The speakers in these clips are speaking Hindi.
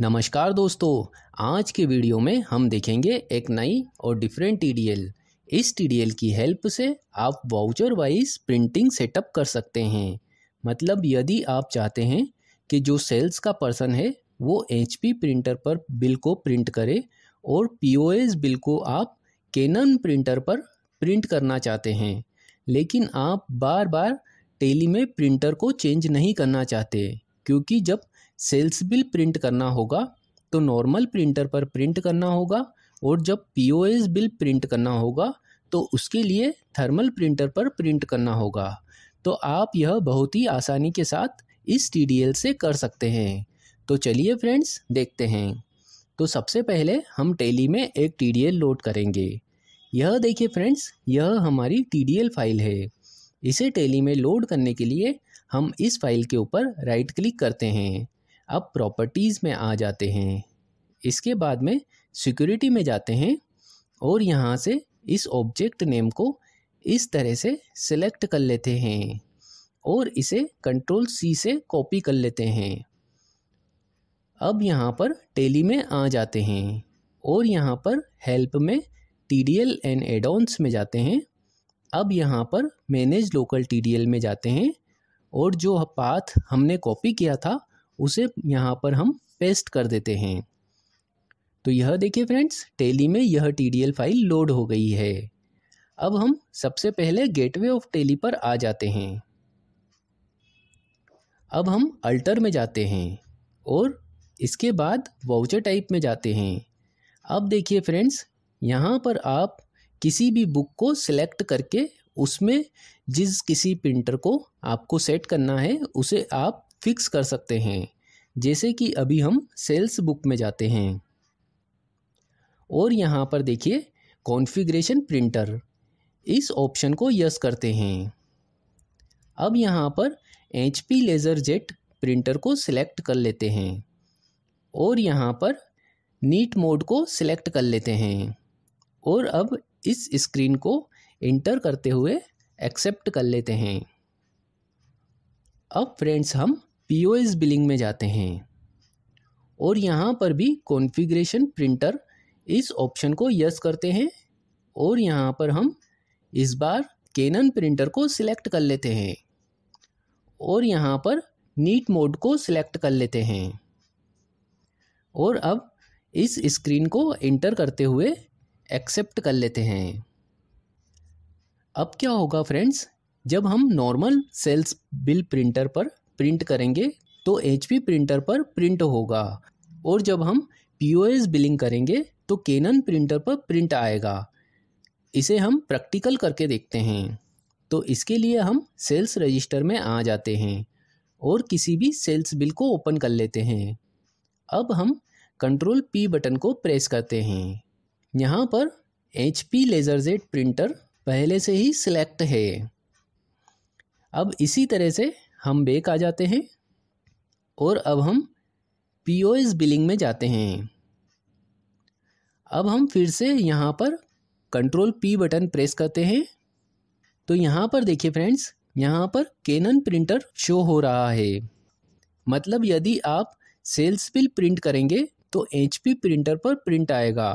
नमस्कार दोस्तों आज के वीडियो में हम देखेंगे एक नई और डिफरेंट टी इस टी की हेल्प से आप वाउचर वाइज प्रिंटिंग सेटअप कर सकते हैं मतलब यदि आप चाहते हैं कि जो सेल्स का पर्सन है वो एच प्रिंटर पर बिल को प्रिंट करे और पीओएस बिल को आप केनन प्रिंटर पर प्रिंट करना चाहते हैं लेकिन आप बार बार टेली में प्रिंटर को चेंज नहीं करना चाहते क्योंकि जब सेल्स बिल प्रिंट करना होगा तो नॉर्मल प्रिंटर पर प्रिंट करना होगा और जब पीओएस बिल प्रिंट करना होगा तो उसके लिए थर्मल प्रिंटर पर प्रिंट करना होगा तो आप यह बहुत ही आसानी के साथ इस टी से कर सकते हैं तो चलिए फ्रेंड्स देखते हैं तो सबसे पहले हम टेली में एक टी लोड करेंगे यह देखिए फ्रेंड्स यह हमारी टी फाइल है इसे टेली में लोड करने के लिए हम इस फाइल के ऊपर राइट क्लिक करते हैं अब प्रॉपर्टीज़ में आ जाते हैं इसके बाद में सिक्योरिटी में जाते हैं और यहाँ से इस ऑब्जेक्ट नेम को इस तरह से सिलेक्ट कर लेते हैं और इसे कंट्रोल सी से कॉपी कर लेते हैं अब यहाँ पर टेली में आ जाते हैं और यहाँ पर हेल्प में T D L and addons में जाते हैं अब यहाँ पर manage local T D L में जाते हैं और जो पाथ हमने कॉपी किया था उसे यहाँ पर हम पेस्ट कर देते हैं तो यह देखिए फ्रेंड्स टेली में यह टी फाइल लोड हो गई है अब हम सबसे पहले गेटवे ऑफ टेली पर आ जाते हैं अब हम अल्टर में जाते हैं और इसके बाद वाउचर टाइप में जाते हैं अब देखिए फ्रेंड्स यहाँ पर आप किसी भी बुक को सिलेक्ट करके उसमें जिस किसी प्रिंटर को आपको सेट करना है उसे आप फिक्स कर सकते हैं जैसे कि अभी हम सेल्स बुक में जाते हैं और यहाँ पर देखिए कॉन्फ़िगरेशन प्रिंटर इस ऑप्शन को यस करते हैं अब यहाँ पर H P laser jet printer को सिलेक्ट कर लेते हैं और यहाँ पर नीट मोड को सिलेक्ट कर लेते हैं और अब इस स्क्रीन को इंटर करते हुए एक्सेप्ट कर लेते हैं अब फ्रेंड्स हम पीओएस बिलिंग में जाते हैं और यहाँ पर भी कॉन्फ़िगरेशन प्रिंटर इस ऑप्शन को यस करते हैं और यहाँ पर हम इस बार कैनन प्रिंटर को सिलेक्ट कर लेते हैं और यहाँ पर नीट मोड को सिलेक्ट कर लेते हैं और अब इस स्क्रीन को एंटर करते हुए एक्सेप्ट कर लेते हैं अब क्या होगा फ्रेंड्स जब हम नॉर्मल सेल्स बिल प्रिंटर पर प्रिंट करेंगे तो एच प्रिंटर पर प्रिंट होगा और जब हम पी बिलिंग करेंगे तो केनन प्रिंटर पर प्रिंट आएगा इसे हम प्रैक्टिकल करके देखते हैं तो इसके लिए हम सेल्स रजिस्टर में आ जाते हैं और किसी भी सेल्स बिल को ओपन कर लेते हैं अब हम कंट्रोल पी बटन को प्रेस करते हैं यहाँ पर एच पी लेज़र प्रिंटर पहले से ही सिलेक्ट है अब इसी तरह से हम बेक आ जाते हैं और अब हम पी ओ एस बिलिंग में जाते हैं अब हम फिर से यहाँ पर कंट्रोल पी बटन प्रेस करते हैं तो यहाँ पर देखिए फ्रेंड्स यहाँ पर कैनन प्रिंटर शो हो रहा है मतलब यदि आप सेल्स बिल प्रिंट करेंगे तो एच पी प्रिंटर पर प्रिंट आएगा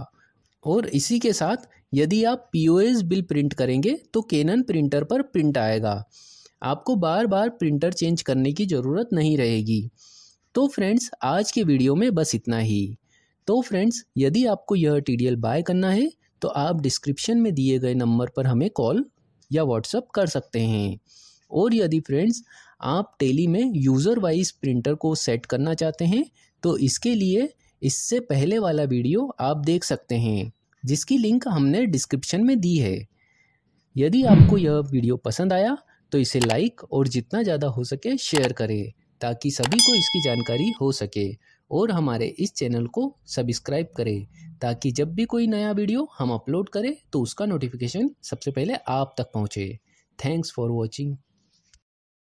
और इसी के साथ यदि आप P O S bill print करेंगे तो कैनन प्रिंटर पर प्रिंट आएगा आपको बार बार प्रिंटर चेंज करने की ज़रूरत नहीं रहेगी तो फ्रेंड्स आज के वीडियो में बस इतना ही तो फ्रेंड्स यदि आपको यह टी बाय करना है तो आप डिस्क्रिप्शन में दिए गए नंबर पर हमें कॉल या व्हाट्सअप कर सकते हैं और यदि फ्रेंड्स आप टेली में यूज़र वाइज प्रिंटर को सेट करना चाहते हैं तो इसके लिए इससे पहले वाला वीडियो आप देख सकते हैं जिसकी लिंक हमने डिस्क्रिप्शन में दी है यदि आपको यह वीडियो पसंद आया तो इसे लाइक और जितना ज़्यादा हो सके शेयर करें ताकि सभी को इसकी जानकारी हो सके और हमारे इस चैनल को सब्सक्राइब करें ताकि जब भी कोई नया वीडियो हम अपलोड करें तो उसका नोटिफिकेशन सबसे पहले आप तक पहुँचे थैंक्स फॉर वॉचिंग